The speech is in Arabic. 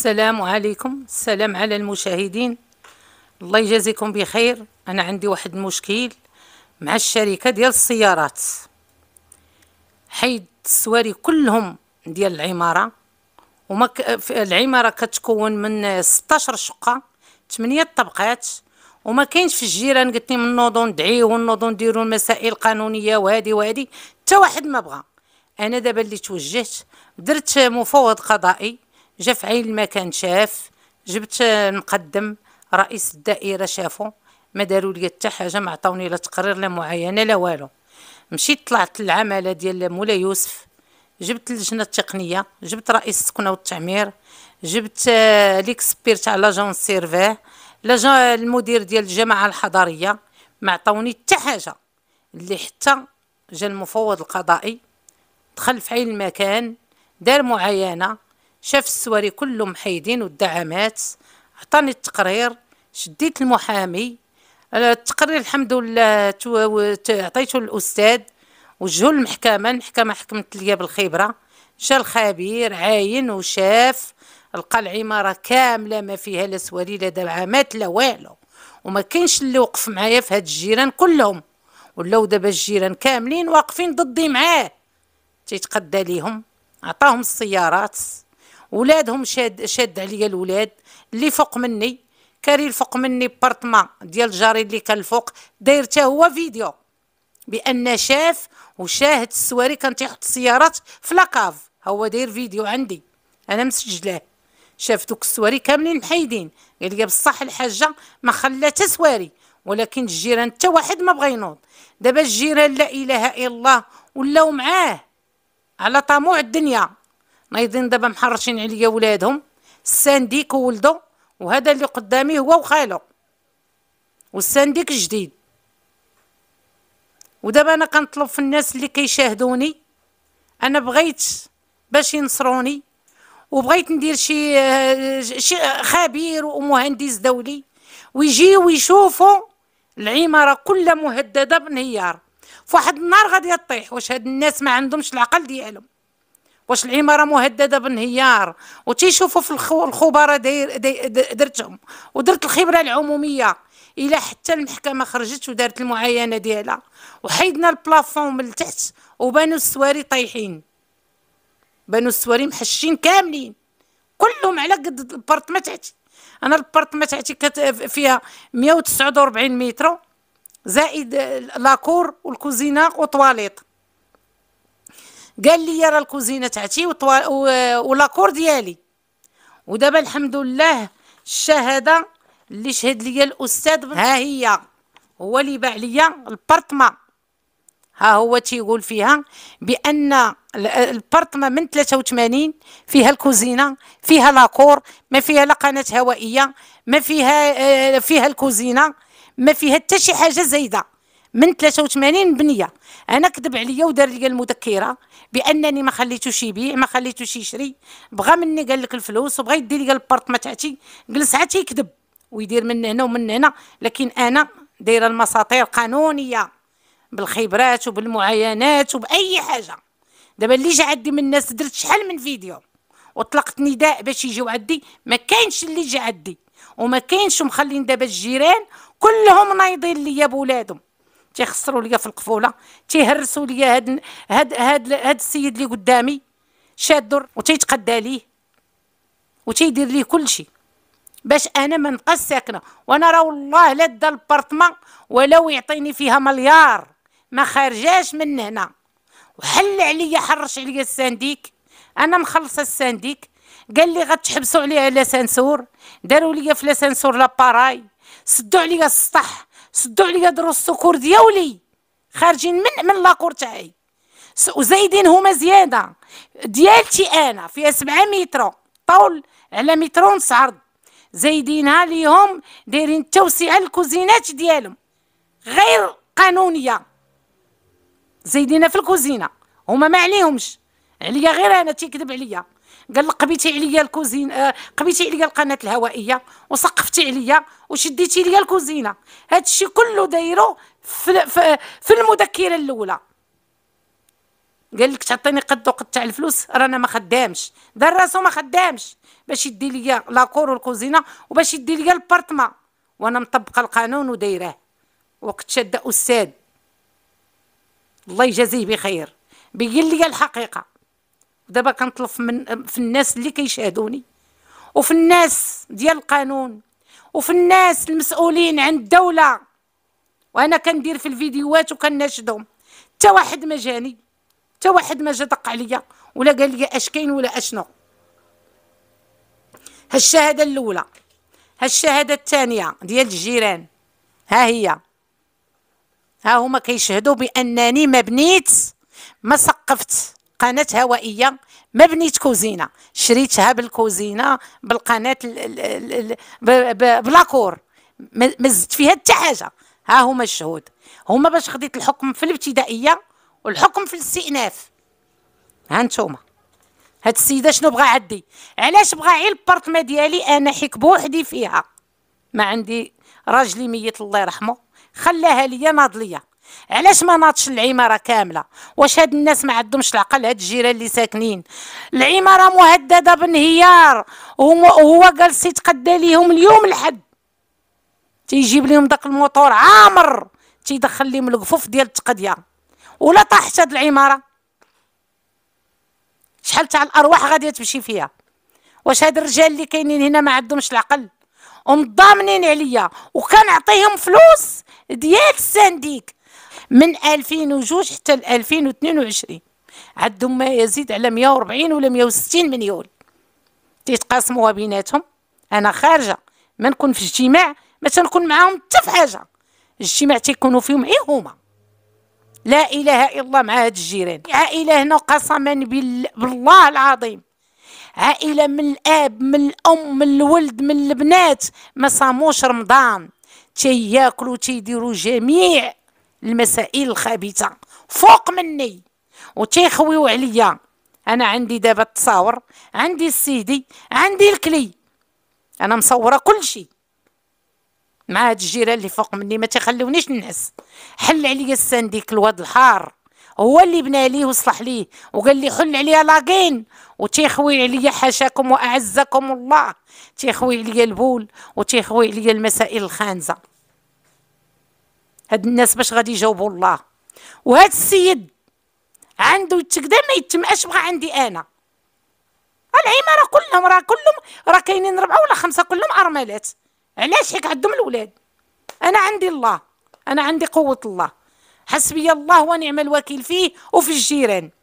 السلام عليكم السلام على المشاهدين الله يجازيكم بخير انا عندي واحد المشكل مع الشركه ديال السيارات حيد السواري كلهم ديال العماره وما ك... العماره كتكون من 16 شقه 8 طبقات وما كاينش في الجيران قلت لي من نوضو ندعيو ونوضو نديرو المسائل القانونيه وهذه وهذه حتى واحد ما بغى انا دابا اللي توجهت درت مفوض قضائي جا في عين المكان شاف جبت نقدم رئيس الدائره شافو ما داروا لي حتى حاجه ما عطاوني لا تقرير لا معاينه لا والو مشيت طلعت للعماله ديال مولاي يوسف جبت اللجنه التقنيه جبت رئيس السكنه والتعمير جبت آه، ليكسبير تاع لاجون سيرفيه لاجون المدير ديال الجماعه الحضريه ما عطاوني حتى حاجه اللي حتى جا المفوض القضائي دخل في عين المكان دار معاينه شاف السواري كلهم محيدين والدعامات عطاني التقرير شديت المحامي التقرير الحمد لله عطيته الاستاذ وجهه للمحكمه المحكمه حكمت ليا بالخبره جا الخبير عاين وشاف لقى العماره كامله ما فيها لا سواري لا دعامات لا والو وما كاينش اللي وقف معايا في هاد الجيران كلهم ولاو دابا الجيران كاملين واقفين ضدي معاه تيتقدى ليهم عطاهم السيارات ولادهم شاد شاد عليا الولاد اللي فوق مني كاري الفوق مني بارتما ديال جاري اللي كان الفوق داير حتى هو فيديو بان شاف وشاهد السواري كان تيحط السيارات في لاكاف هو داير فيديو عندي انا مسجلاه شاف دوك السواري كاملين محيدين قال لي بصح الحاجه ما خلا سواري ولكن الجيران حتى واحد ما بغى ينوض دابا الجيران لا اله الا الله ولاو معاه على طموع الدنيا نايضين دابا محرشين عليا ولادهم السانديك ولده وهذا اللي قدامي هو وخالو والسانديك جديد ودابا انا كنطلب في الناس اللي كيشاهدوني انا بغيت باش ينصروني وبغيت ندير شي آه، شي خبير ومهندس دولي ويجيو ويشوفوا العماره كلها مهدده بانهيار فواحد النهار غادي تطيح واش هاد الناس ما عندهمش العقل ديالهم واش العماره مهدده بالانهيار وتيشوفوا في الخبراء داير درتهم ودرت الخبره العموميه الى حتى المحكمه خرجت ودارت المعاينه ديالها وحيدنا البلافون من التحت وبانوا السواري طايحين بانوا السواري محشين كاملين كلهم على قد البارطمان تاعتي انا البارتما تاعتي فيها 149 متر زائد لاكور والكوزينه وطواليط قال لي راه الكوزينه تاعتي ولاكور ديالي ودابا الحمد لله الشهاده اللي شهد لي الاستاذ ها هي هو اللي باع لي البرطمه ها هو تيقول فيها بان البرطمه من 83 فيها الكوزينه فيها لاكور ما فيها لا قناه هوائيه ما فيها آه، فيها الكوزينه ما فيها حتى شي حاجه زايده من 83 بنيه انا كذب عليا ودار لي المذكره بانني ما خليتوش يبيع ما خليتوش يشري بغى مني قال لك الفلوس وبغى يدي لي قال البارط ما جلس عاد يكذب ويدير من هنا ومن هنا لكن انا دايره المساطير قانونيه بالخبرات وبالمعاينات وباي حاجه دابا اللي جا عندي من الناس درت شحال من فيديو وطلقت نداء باش يجيو عندي ما كاينش اللي جا عندي وما كاينش مخلين دابا الجيران كلهم نايضين ليا بولادهم تيخسروا ليا في القفوله تيهرسوا ليا هاد هاد هاد, هاد السيد اللي قدامي شادر وتيتقدى ليه وتيدير ليه كلشي باش انا ما نبقاش ساكنه وانا راه والله لا دا البارطمان ولو يعطيني فيها مليار ما خارجاش من هنا وحل عليا حرش عليا السانديك انا مخلصه السانديك قال لي غتحبسوا عليها على سانسور داروا ليا في لاسانسور لاباراي سدوا عليا السطح سدوا عليا دروس السكور دياولي خارجين من من لاكور تاعي وزايدين هما زياده ديالتي انا فيها 7 متر طول على متر ونص عرض زايدينها ليهم دايرين توسيعه الكوزينات ديالهم غير قانونيه زايدينها في الكوزينه هما ما عليهمش عليا غير انا تيكذب عليا قال لك قبيتي عليا الكوزين آه قبيتي عليا القناه الهوائيه وسقفتي عليا وشديتي عليا الكوزينه هذا الشيء كله دايرو في, في, في المذكره الاولى قال لك تعطيني قد وقد تاع الفلوس رانا ما خدامش دار راسو ما خدامش باش يدي ليا لاكور والكوزينه وباش يدي ليا البارطمان وانا مطبقه القانون ودايراه وقت شاد استاذ الله يجازيه بخير بين لي الحقيقه دابا كنطلب من في الناس اللي كيشاهدوني وفي الناس ديال القانون وفي الناس المسؤولين عند الدوله وانا كندير في الفيديوهات وكنناشدهم حتى واحد ما جاني حتى واحد ما جا دق عليا ولا قال لي اش كاين ولا اشنو هالشهاده الاولى هالشهاده الثانيه ديال الجيران ها هي ها هما كيشهدوا بانني ما بنيت ما سقفت قناه هوائيه ما بنيت كوزينه شريتها بالكوزينه بالقناه بلاكور ما زدت فيها حتى حاجه ها هما الشهود هما باش خديت الحكم في الابتدائيه والحكم في الاستئناف ها نتوما هاد السيده شنو بغا عندي علاش بغا غير البارتما ديالي انا حيك بوحدي فيها ما عندي راجلي ميت الله يرحمه خلاها ليا ناضليه علاش ما ناضش العماره كامله واش هاد الناس ما عندهمش العقل هاد الجيران اللي ساكنين العماره مهدده بانهيار وهو جالس يتقدى ليهم اليوم الحد تيجيب لهم داك الموتور عامر تيدخل لهم القفوف ديال التقضيه ولا طاحت هاد العماره شحال تاع الارواح غادي تمشي فيها واش هاد الرجال اللي كاينين هنا ما عندهمش العقل ومضامنين عليا وكنعطيهم فلوس ديال السنديك من 2002 حتى 2022 عندهم ما يزيد على 140 ولا 160 مليون تيتقاسموها بيناتهم انا خارجه ما نكون في اجتماع ما تنكون معاهم حتى في حاجه الاجتماع تيكونوا فيهم غير إيه هما لا اله الا الله مع هاد الجيران عائله هنا قسما بالله العظيم عائله من الاب من الام من الولد من البنات ما صاموش رمضان تياكلوا تيديروا جميع المسائل الخبيثه فوق مني وتيخويو عليا انا عندي دابا التصاور عندي السيدي عندي الكلي انا مصوره كل شيء مع هاد الجيران اللي فوق مني ما تيخلونيش نعس حل عليا السنديك الواد الحار هو اللي بنى ليه وصلح ليه وقال لي حل عليا لاكين وتيخوي عليا حاشاكم واعزكم الله تيخوي عليا البول وتيخوي عليا المسائل الخانزه هاد الناس باش غادي يجاوبوا الله وهاد السيد عنده يتكدا ما يتمعش بغا عندي انا العماره كلهم راه كلهم راه كاينين ربعه ولا خمسه كلهم ارملات علاش هيك عندهم الاولاد انا عندي الله انا عندي قوه الله حسبي الله ونعم الوكيل فيه وفي الجيران